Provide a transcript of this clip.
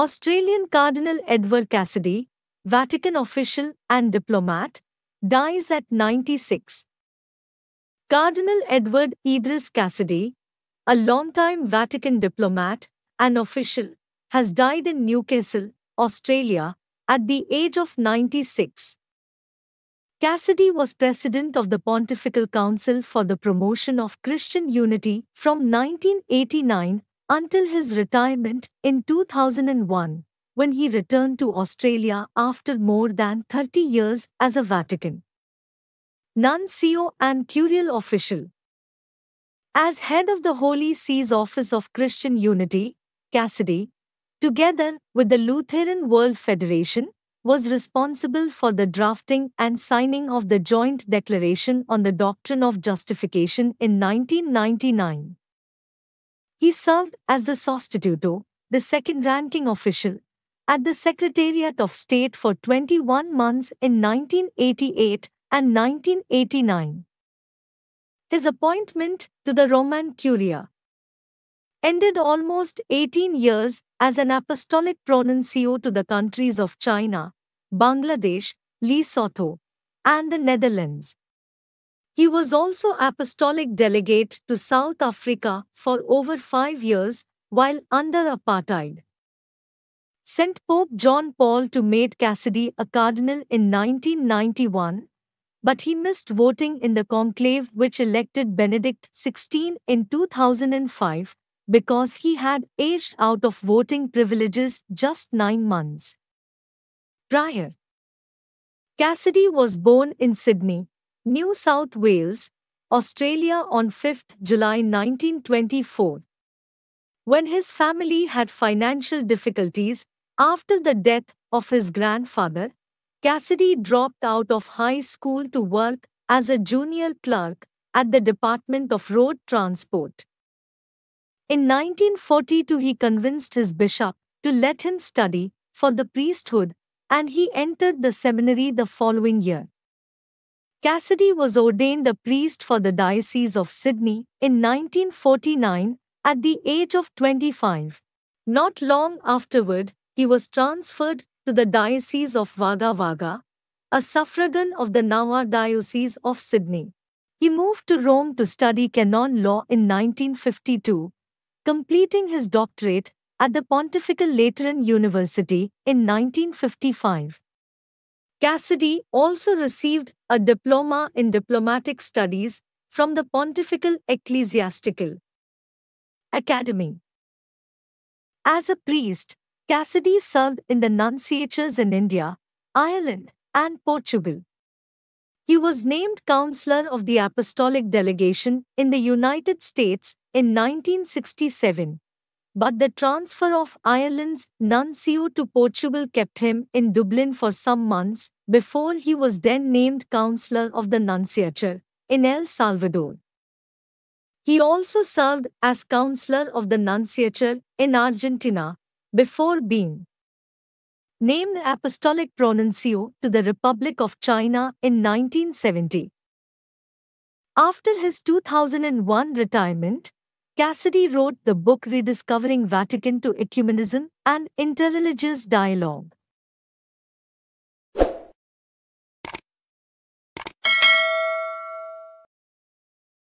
Australian Cardinal Edward Cassidy, Vatican official and diplomat, dies at 96. Cardinal Edward Idris Cassidy, a longtime Vatican diplomat and official, has died in Newcastle, Australia, at the age of 96. Cassidy was president of the Pontifical Council for the Promotion of Christian Unity from 1989 until his retirement in 2001, when he returned to Australia after more than 30 years as a Vatican nuncio and curial official. As head of the Holy See's Office of Christian Unity, Cassidy, together with the Lutheran World Federation, was responsible for the drafting and signing of the Joint Declaration on the Doctrine of Justification in 1999. He served as the sostituto, the second ranking official, at the Secretariat of State for 21 months in 1988 and 1989. His appointment to the Roman Curia ended almost 18 years as an apostolic pronuncio to the countries of China, Bangladesh, Lesotho, and the Netherlands. He was also apostolic delegate to South Africa for over five years while under apartheid. Sent Pope John Paul to make Cassidy a cardinal in 1991, but he missed voting in the conclave which elected Benedict XVI in 2005 because he had aged out of voting privileges just nine months prior. Cassidy was born in Sydney, New South Wales, Australia on 5 July 1924. When his family had financial difficulties after the death of his grandfather, Cassidy dropped out of high school to work as a junior clerk at the Department of Road Transport. In 1942, he convinced his bishop to let him study for the priesthood, and he entered the seminary the following year. Cassidy was ordained a priest for the Diocese of Sydney in 1949 at the age of 25. Not long afterward, he was transferred to the Diocese of Wagga Wagga, a suffragan of the Nawa Diocese of Sydney. He moved to Rome to study canon law in 1952, completing his doctorate at the Pontifical Lateran University in 1955. Cassidy also received a diploma in diplomatic studies from the Pontifical Ecclesiastical Academy. As a priest, Cassidy served in the nunciatures in India, Ireland, and Portugal. He was named Counselor of the Apostolic Delegation in the United States in 1967 but the transfer of Ireland's nuncio to Portugal kept him in Dublin for some months before he was then named counselor of the Nunciature in El Salvador. He also served as counselor of the Nunciature in Argentina before being named Apostolic Pronuncio to the Republic of China in 1970. After his 2001 retirement, Cassidy wrote the book Rediscovering Vatican to Ecumenism, an interreligious dialogue.